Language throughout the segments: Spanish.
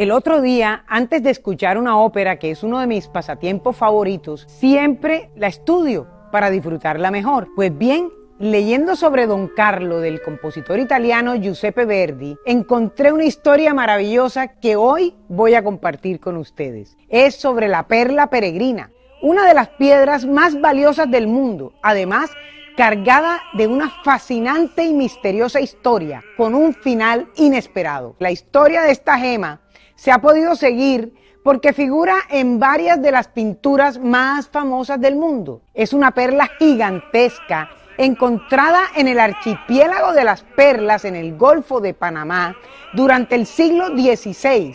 El otro día, antes de escuchar una ópera, que es uno de mis pasatiempos favoritos, siempre la estudio para disfrutarla mejor. Pues bien, leyendo sobre Don Carlo del compositor italiano Giuseppe Verdi, encontré una historia maravillosa que hoy voy a compartir con ustedes. Es sobre la perla peregrina, una de las piedras más valiosas del mundo, además cargada de una fascinante y misteriosa historia con un final inesperado. La historia de esta gema se ha podido seguir porque figura en varias de las pinturas más famosas del mundo. Es una perla gigantesca encontrada en el archipiélago de las perlas en el Golfo de Panamá durante el siglo XVI.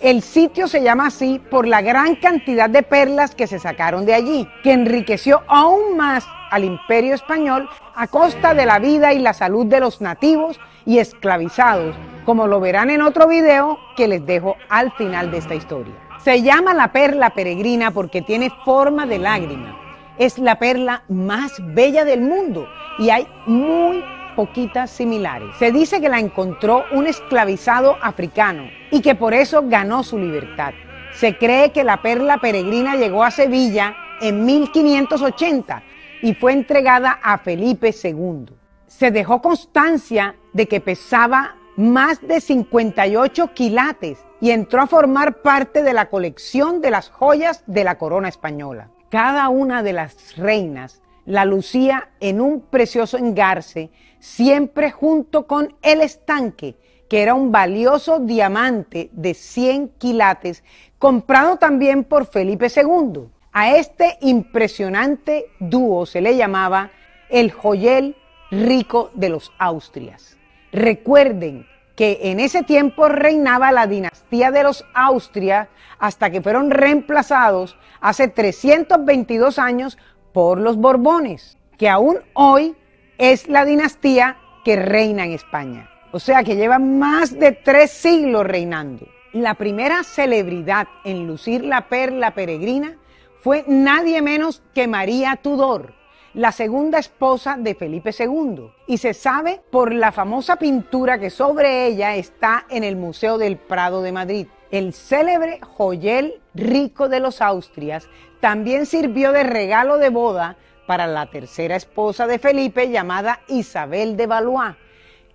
El sitio se llama así por la gran cantidad de perlas que se sacaron de allí, que enriqueció aún más al imperio español a costa de la vida y la salud de los nativos y esclavizados como lo verán en otro video que les dejo al final de esta historia. Se llama la perla peregrina porque tiene forma de lágrima. Es la perla más bella del mundo y hay muy poquitas similares. Se dice que la encontró un esclavizado africano y que por eso ganó su libertad. Se cree que la perla peregrina llegó a Sevilla en 1580 y fue entregada a Felipe II. Se dejó constancia de que pesaba más de 58 quilates y entró a formar parte de la colección de las joyas de la corona española. Cada una de las reinas la lucía en un precioso engarce, siempre junto con el estanque, que era un valioso diamante de 100 quilates, comprado también por Felipe II. A este impresionante dúo se le llamaba el joyel rico de los Austrias. Recuerden que en ese tiempo reinaba la dinastía de los Austria hasta que fueron reemplazados hace 322 años por los Borbones, que aún hoy es la dinastía que reina en España. O sea que lleva más de tres siglos reinando. La primera celebridad en lucir la perla peregrina fue nadie menos que María Tudor, la segunda esposa de Felipe II, y se sabe por la famosa pintura que sobre ella está en el Museo del Prado de Madrid. El célebre joyel rico de los Austrias también sirvió de regalo de boda para la tercera esposa de Felipe llamada Isabel de Valois,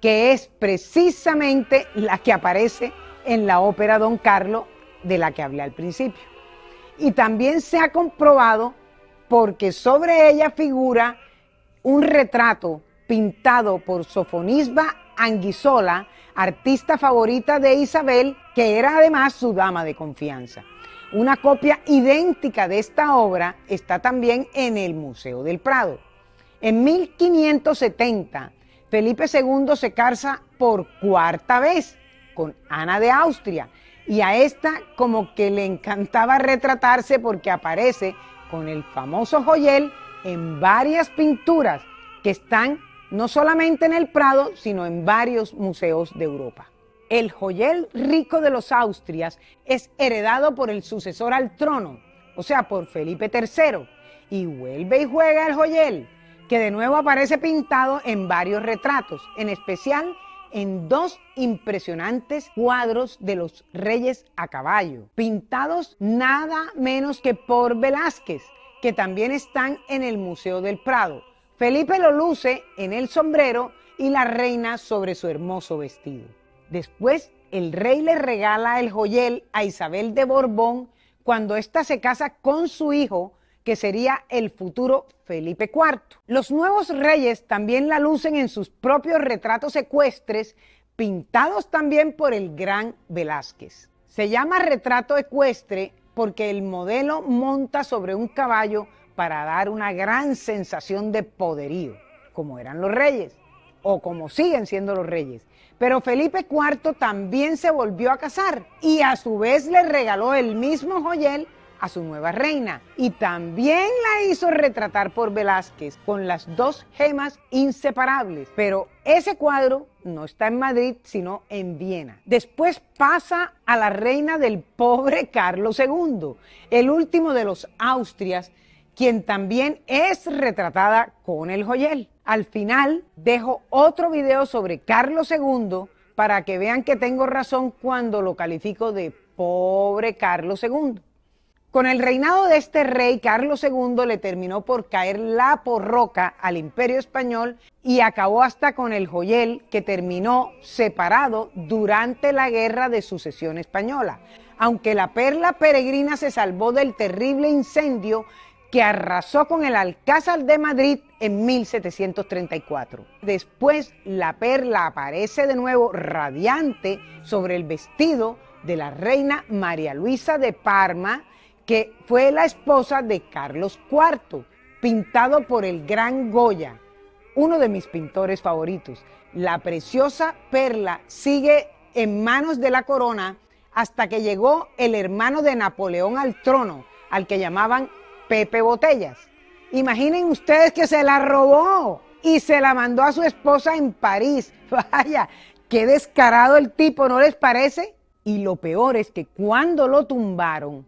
que es precisamente la que aparece en la ópera Don Carlo de la que hablé al principio. Y también se ha comprobado porque sobre ella figura un retrato pintado por Sofonisba Anguisola, artista favorita de Isabel, que era además su dama de confianza. Una copia idéntica de esta obra está también en el Museo del Prado. En 1570, Felipe II se casa por cuarta vez con Ana de Austria y a esta como que le encantaba retratarse porque aparece con el famoso joyel en varias pinturas que están no solamente en el Prado, sino en varios museos de Europa. El joyel rico de los Austrias es heredado por el sucesor al trono, o sea, por Felipe III, y vuelve y juega el joyel, que de nuevo aparece pintado en varios retratos, en especial en dos impresionantes cuadros de los reyes a caballo, pintados nada menos que por Velázquez, que también están en el Museo del Prado. Felipe lo luce en el sombrero y la reina sobre su hermoso vestido. Después, el rey le regala el joyel a Isabel de Borbón cuando ésta se casa con su hijo, que sería el futuro Felipe IV. Los nuevos reyes también la lucen en sus propios retratos ecuestres, pintados también por el gran Velázquez. Se llama retrato ecuestre porque el modelo monta sobre un caballo para dar una gran sensación de poderío, como eran los reyes o como siguen siendo los reyes. Pero Felipe IV también se volvió a casar y a su vez le regaló el mismo joyel a su nueva reina y también la hizo retratar por Velázquez con las dos gemas inseparables. Pero ese cuadro no está en Madrid, sino en Viena. Después pasa a la reina del pobre Carlos II, el último de los Austrias, quien también es retratada con el joyel. Al final dejo otro video sobre Carlos II para que vean que tengo razón cuando lo califico de pobre Carlos II. Con el reinado de este rey, Carlos II le terminó por caer la porroca al imperio español y acabó hasta con el joyel que terminó separado durante la guerra de sucesión española. Aunque la perla peregrina se salvó del terrible incendio que arrasó con el Alcázar de Madrid en 1734. Después la perla aparece de nuevo radiante sobre el vestido de la reina María Luisa de Parma, que fue la esposa de Carlos IV, pintado por el gran Goya, uno de mis pintores favoritos. La preciosa perla sigue en manos de la corona hasta que llegó el hermano de Napoleón al trono, al que llamaban Pepe Botellas. Imaginen ustedes que se la robó y se la mandó a su esposa en París. Vaya, qué descarado el tipo, ¿no les parece? Y lo peor es que cuando lo tumbaron,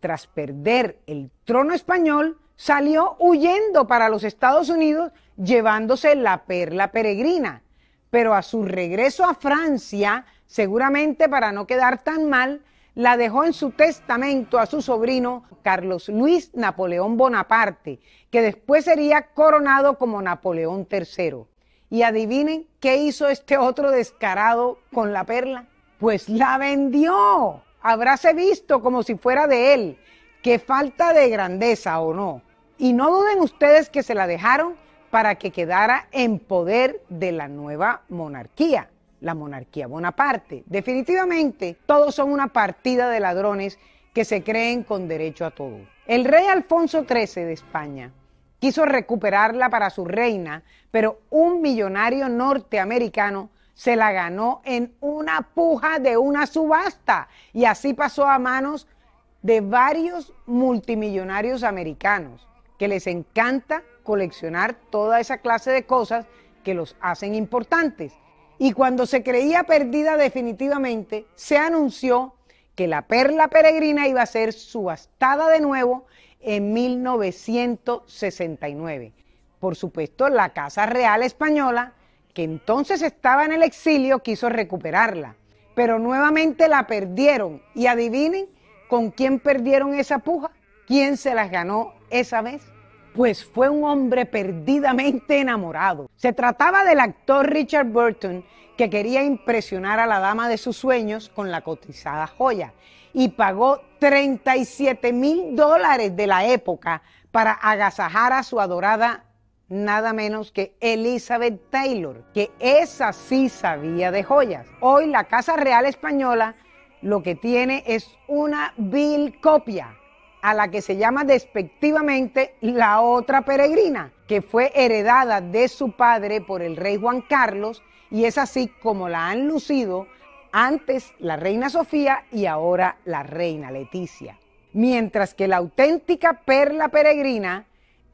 tras perder el trono español, salió huyendo para los Estados Unidos llevándose la perla peregrina. Pero a su regreso a Francia, seguramente para no quedar tan mal, la dejó en su testamento a su sobrino Carlos Luis Napoleón Bonaparte, que después sería coronado como Napoleón III. Y adivinen qué hizo este otro descarado con la perla. Pues la vendió habráse visto como si fuera de él. Qué falta de grandeza o no. Y no duden ustedes que se la dejaron para que quedara en poder de la nueva monarquía, la monarquía Bonaparte. Definitivamente, todos son una partida de ladrones que se creen con derecho a todo. El rey Alfonso XIII de España quiso recuperarla para su reina, pero un millonario norteamericano se la ganó en una puja de una subasta y así pasó a manos de varios multimillonarios americanos que les encanta coleccionar toda esa clase de cosas que los hacen importantes. Y cuando se creía perdida definitivamente, se anunció que la perla peregrina iba a ser subastada de nuevo en 1969. Por supuesto, la Casa Real Española que entonces estaba en el exilio, quiso recuperarla, pero nuevamente la perdieron. Y adivinen con quién perdieron esa puja, quién se las ganó esa vez. Pues fue un hombre perdidamente enamorado. Se trataba del actor Richard Burton, que quería impresionar a la dama de sus sueños con la cotizada joya y pagó 37 mil dólares de la época para agasajar a su adorada nada menos que Elizabeth Taylor, que esa sí sabía de joyas. Hoy la Casa Real Española lo que tiene es una vil copia a la que se llama despectivamente la otra peregrina, que fue heredada de su padre por el rey Juan Carlos, y es así como la han lucido antes la reina Sofía y ahora la reina Leticia. Mientras que la auténtica perla peregrina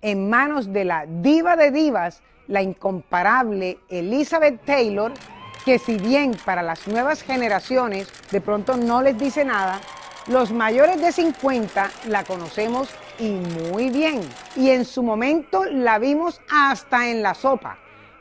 en manos de la diva de divas, la incomparable Elizabeth Taylor, que si bien para las nuevas generaciones de pronto no les dice nada, los mayores de 50 la conocemos y muy bien. Y en su momento la vimos hasta en la sopa,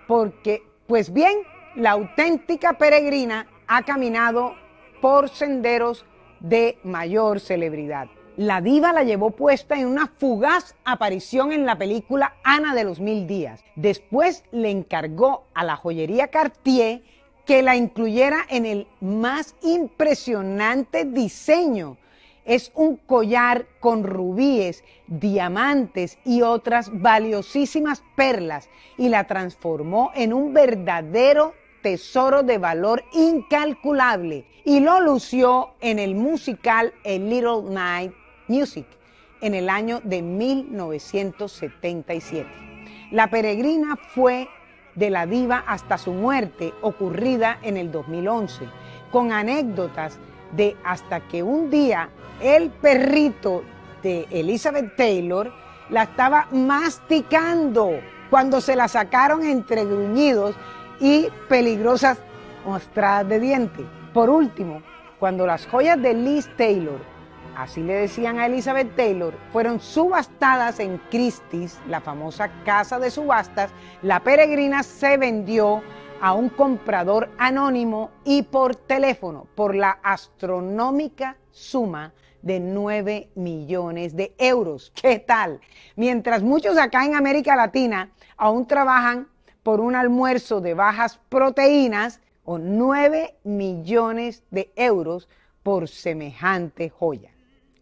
porque pues bien, la auténtica peregrina ha caminado por senderos de mayor celebridad la diva la llevó puesta en una fugaz aparición en la película Ana de los Mil Días. Después le encargó a la joyería Cartier que la incluyera en el más impresionante diseño. Es un collar con rubíes, diamantes y otras valiosísimas perlas y la transformó en un verdadero tesoro de valor incalculable y lo lució en el musical A Little Night Music en el año de 1977. La peregrina fue de la diva hasta su muerte ocurrida en el 2011, con anécdotas de hasta que un día el perrito de Elizabeth Taylor la estaba masticando cuando se la sacaron entre gruñidos y peligrosas mostradas de diente. Por último, cuando las joyas de Liz Taylor así le decían a Elizabeth Taylor, fueron subastadas en Christie's, la famosa casa de subastas. La peregrina se vendió a un comprador anónimo y por teléfono por la astronómica suma de 9 millones de euros. ¿Qué tal? Mientras muchos acá en América Latina aún trabajan por un almuerzo de bajas proteínas o 9 millones de euros por semejante joya.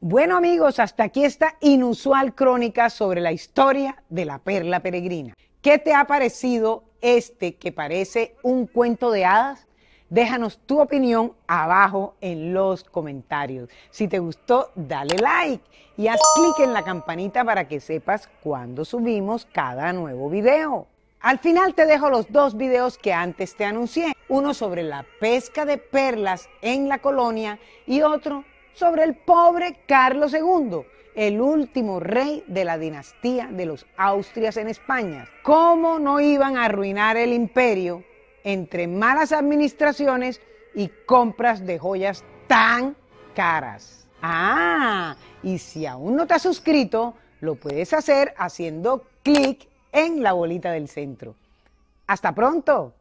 Bueno amigos, hasta aquí esta inusual crónica sobre la historia de la perla peregrina. ¿Qué te ha parecido este que parece un cuento de hadas? Déjanos tu opinión abajo en los comentarios. Si te gustó, dale like y haz clic en la campanita para que sepas cuando subimos cada nuevo video. Al final te dejo los dos videos que antes te anuncié, uno sobre la pesca de perlas en la colonia y otro sobre el pobre Carlos II, el último rey de la dinastía de los Austrias en España. ¿Cómo no iban a arruinar el imperio entre malas administraciones y compras de joyas tan caras? Ah, y si aún no te has suscrito, lo puedes hacer haciendo clic en la bolita del centro. Hasta pronto.